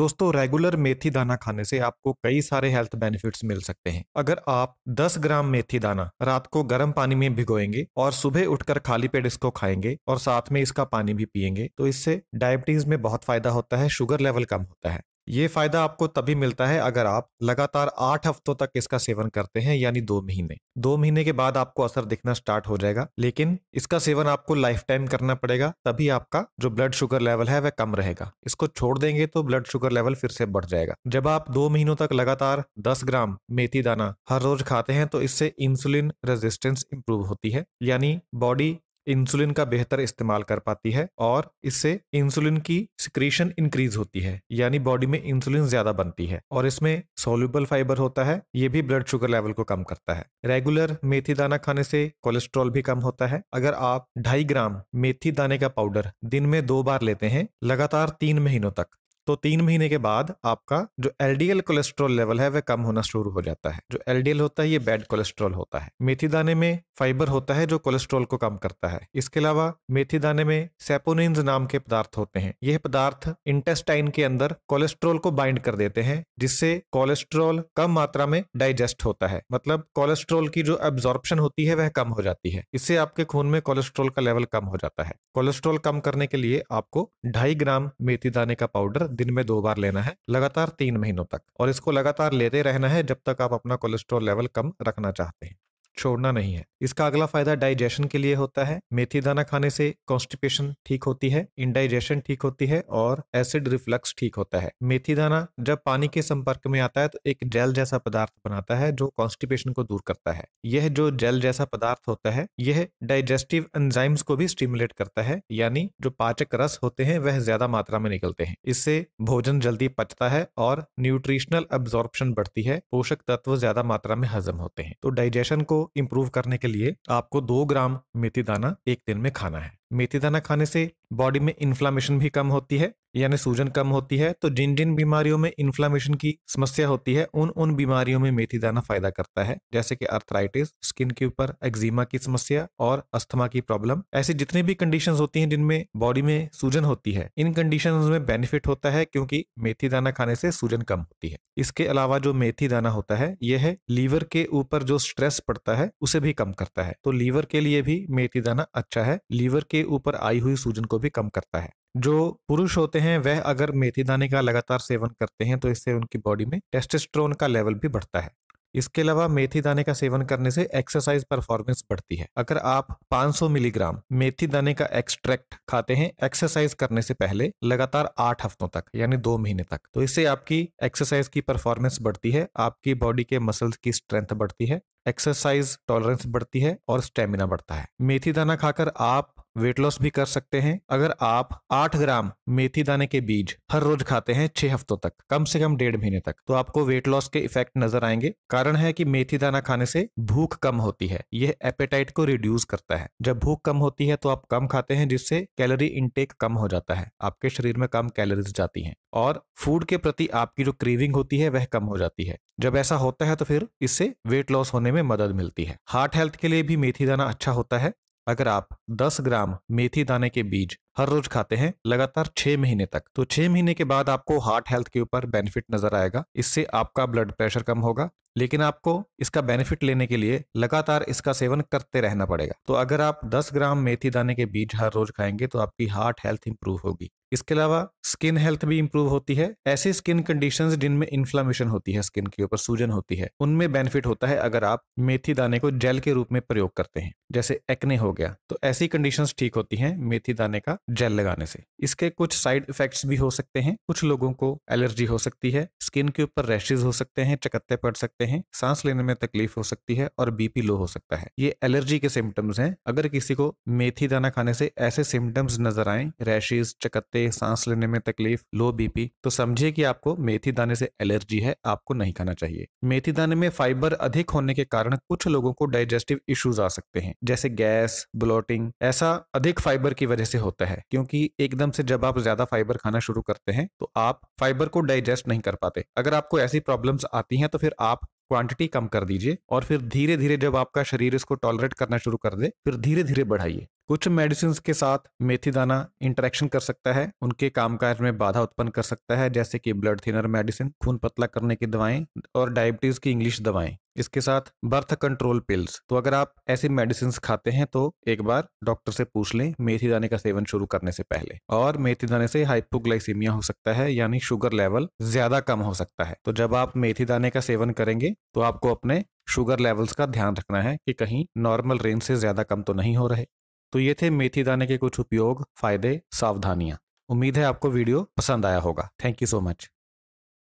दोस्तों रेगुलर मेथी दाना खाने से आपको कई सारे हेल्थ बेनिफिट्स मिल सकते हैं अगर आप 10 ग्राम मेथी दाना रात को गर्म पानी में भिगोएंगे और सुबह उठकर खाली पेट इसको खाएंगे और साथ में इसका पानी भी पियेंगे तो इससे डायबिटीज में बहुत फायदा होता है शुगर लेवल कम होता है ये फायदा आपको तभी मिलता है अगर आप लगातार आठ हफ्तों तक इसका सेवन करते हैं यानी दो महीने दो महीने के बाद आपको असर दिखना स्टार्ट हो जाएगा लेकिन इसका सेवन आपको लाइफ टाइम करना पड़ेगा तभी आपका जो ब्लड शुगर लेवल है वह कम रहेगा इसको छोड़ देंगे तो ब्लड शुगर लेवल फिर से बढ़ जाएगा जब आप दो महीनों तक लगातार दस ग्राम मेथी दाना हर रोज खाते हैं तो इससे इंसुलिन रेजिस्टेंस इंप्रूव होती है यानी बॉडी इंसुलिन का बेहतर इस्तेमाल कर पाती है और इससे इंसुलिन की सिक्रीशन इंक्रीज होती है यानी बॉडी में इंसुलिन ज्यादा बनती है और इसमें सोल्यूबल फाइबर होता है ये भी ब्लड शुगर लेवल को कम करता है रेगुलर मेथी दाना खाने से कोलेस्ट्रॉल भी कम होता है अगर आप ढाई ग्राम मेथी दाने का पाउडर दिन में दो बार लेते हैं लगातार तीन महीनों तक तो तीन महीने के बाद आपका जो एलडीएल कोलेस्ट्रॉल लेवल है वह कम होना शुरू हो जाता है जो एलडीएल होता है ये बैड कोलेस्ट्रॉल होता है मेथी दाने में फाइबर होता है जो कोलेस्ट्रॉल को कम करता है इसके अलावा मेथी दाने में सेपोनिन्स नाम के पदार्थ होते हैं यह पदार्थ इंटेस्टाइन के अंदर कोलेस्ट्रोल को बाइंड कर देते हैं जिससे कोलेस्ट्रोल कम मात्रा में डाइजेस्ट होता है मतलब कोलेस्ट्रोल की जो एब्जॉर्प्शन होती है वह कम हो जाती है इससे आपके खून में कोलेस्ट्रोल का लेवल कम हो जाता है कोलेस्ट्रोल कम करने के लिए आपको ढाई ग्राम मेथी दाने का पाउडर दिन में दो बार लेना है लगातार तीन महीनों तक और इसको लगातार लेते रहना है जब तक आप अपना कोलेस्ट्रॉल लेवल कम रखना चाहते हैं छोड़ना नहीं है इसका अगला फायदा डाइजेशन के लिए होता है मेथी दाना खाने से कॉन्स्टिपेशन ठीक होती है इनडाइजेशन ठीक होती है और एसिड रिफ्लक्स ठीक होता है मेथी दाना जब पानी के संपर्क में आता है तो एक जेल जैसा पदार्थ बनाता है जो कॉन्स्टिपेशन को दूर करता है यह जो जेल जैसा पदार्थ होता है यह डाइजेस्टिव एंजाइम्स को भी स्टिमुलेट करता है यानी जो पाचक रस होते हैं वह ज्यादा मात्रा में निकलते हैं इससे भोजन जल्दी पचता है और न्यूट्रिशनल एब्जॉर्प्शन बढ़ती है पोषक तत्व ज्यादा मात्रा में हजम होते हैं तो डाइजेशन को इम्प्रूव करने के लिए आपको दो ग्राम मेथी दाना एक दिन में खाना है मेथी दाना खाने से बॉडी में इन्फ्लामेशन भी कम होती है यानी सूजन कम होती है तो जिन जिन बीमारियों में इन्फ्लामेशन की समस्या होती है उन उन बीमारियों में मेथी दाना फायदा करता है जैसे कि अर्थराइटिस स्किन के ऊपर एक्जिमा की समस्या और अस्थमा की प्रॉब्लम ऐसी जितनी भी कंडीशंस होती हैं जिनमें बॉडी में सूजन होती है इन कंडीशन में बेनिफिट होता है क्योंकि मेथी दाना खाने से सूजन कम होती है इसके अलावा जो मेथी दाना होता है यह है लीवर के ऊपर जो स्ट्रेस पड़ता है उसे भी कम करता है तो लीवर के लिए भी मेथी दाना अच्छा है लीवर के ऊपर आई हुई सूजन को भी कम करता है जो पुरुष होते हैं वह अगर मेथी दाने का लगातार सेवन करते हैं तो इससे उनकी बॉडी में टेस्टेस्ट्रोन का लेवल भी बढ़ता है इसके अलावा मेथी दाने का सेवन करने से एक्सरसाइज परफॉर्मेंस बढ़ती है अगर आप 500 मिलीग्राम मेथी दाने का एक्सट्रैक्ट खाते हैं एक्सरसाइज करने से पहले लगातार आठ हफ्तों तक यानी दो महीने तक तो इससे आपकी एक्सरसाइज की परफॉर्मेंस बढ़ती है आपकी बॉडी के मसल्स की स्ट्रेंथ बढ़ती है एक्सरसाइज टॉलरेंस बढ़ती है और स्टेमिना बढ़ता है मेथी दाना खाकर आप वेट लॉस भी कर सकते हैं अगर आप आठ ग्राम मेथी दाने के बीज हर रोज खाते हैं छह हफ्तों तक कम से कम डेढ़ महीने तक तो आपको वेट लॉस के इफेक्ट नजर आएंगे कारण है कि मेथी दाना खाने से भूख कम होती है यह एपेटाइट को रिड्यूस करता है जब भूख कम होती है तो आप कम खाते हैं जिससे कैलोरी इनटेक कम हो जाता है आपके शरीर में कम कैलोरीज जाती है और फूड के प्रति आपकी जो क्रीविंग होती है वह कम हो जाती है जब ऐसा होता है तो फिर इससे वेट लॉस होने में मदद मिलती है हार्ट हेल्थ के लिए भी मेथी दाना अच्छा होता है अगर आप 10 ग्राम मेथी दाने के बीज हर रोज खाते हैं लगातार छह महीने तक तो छह महीने के बाद आपको हार्ट हेल्थ के ऊपर बेनिफिट नजर आएगा इससे आपका ब्लड प्रेशर कम होगा लेकिन आपको इसका बेनिफिट लेने के लिए लगातार इसका सेवन करते रहना पड़ेगा तो अगर आप 10 ग्राम मेथी दाने के बीज हर रोज खाएंगे तो आपकी हार्ट हेल्थ इंप्रूव होगी इसके अलावा स्किन हेल्थ भी इंप्रूव होती है ऐसे स्किन कंडीशन जिनमें इन्फ्लामेशन होती है स्किन के ऊपर सूजन होती है उनमें बेनिफिट होता है अगर आप मेथी दाने को जेल के रूप में प्रयोग करते हैं जैसे एक्ने हो गया तो ऐसी कंडीशंस ठीक होती हैं मेथी दाने का जेल लगाने से इसके कुछ साइड इफेक्ट्स भी हो सकते हैं कुछ लोगों को एलर्जी हो सकती है स्किन के ऊपर रैशेज हो सकते हैं चकत्ते पड़ सकते हैं सांस लेने में तकलीफ हो सकती है और बीपी लो हो सकता है ये एलर्जी के सिम्टम्स हैं अगर किसी को मेथी दाना खाने से ऐसे सिम्टम्स नजर आए रैशेज चकत्ते सांस लेने में तकलीफ लो बीपी तो समझिए कि आपको मेथी दाने से एलर्जी है आपको नहीं खाना चाहिए मेथी दाने में फाइबर अधिक होने के कारण कुछ लोगों को डाइजेस्टिव इश्यूज आ सकते हैं जैसे गैस ब्लोटिंग ऐसा अधिक फाइबर की वजह से होता है क्योंकि एकदम से जब आप ज्यादा फाइबर खाना शुरू करते हैं तो आप फाइबर को डाइजेस्ट नहीं कर पाते अगर आपको ऐसी प्रॉब्लम्स आती हैं तो फिर आप क्वांटिटी कम कर दीजिए और फिर धीरे धीरे जब आपका शरीर इसको टॉलरेट करना शुरू कर दे फिर धीरे धीरे बढ़ाइए कुछ मेडिसिन के साथ मेथी दाना इंटरेक्शन कर सकता है उनके कामकाज में बाधा उत्पन्न कर सकता है जैसे कि ब्लड थिनर मेडिसिन खून पतला करने की दवाएं और डायबिटीज की इंग्लिश दवाएं इसके साथ बर्थ कंट्रोल पिल्स तो अगर आप ऐसी मेडिसिन खाते हैं तो एक बार डॉक्टर से पूछ लें मेथी दाने का सेवन शुरू करने से पहले और मेथी दाने से हाइपोग्लाइसीमिया हो सकता है यानी शुगर लेवल ज्यादा कम हो सकता है तो जब आप मेथी दाने का सेवन करेंगे तो आपको अपने शुगर लेवल्स का ध्यान रखना है कि कहीं नॉर्मल रेंज से ज्यादा कम तो नहीं हो रहे तो ये थे मेथी दाने के कुछ उपयोग फायदे सावधानियाँ उम्मीद है आपको वीडियो पसंद आया होगा थैंक यू सो मच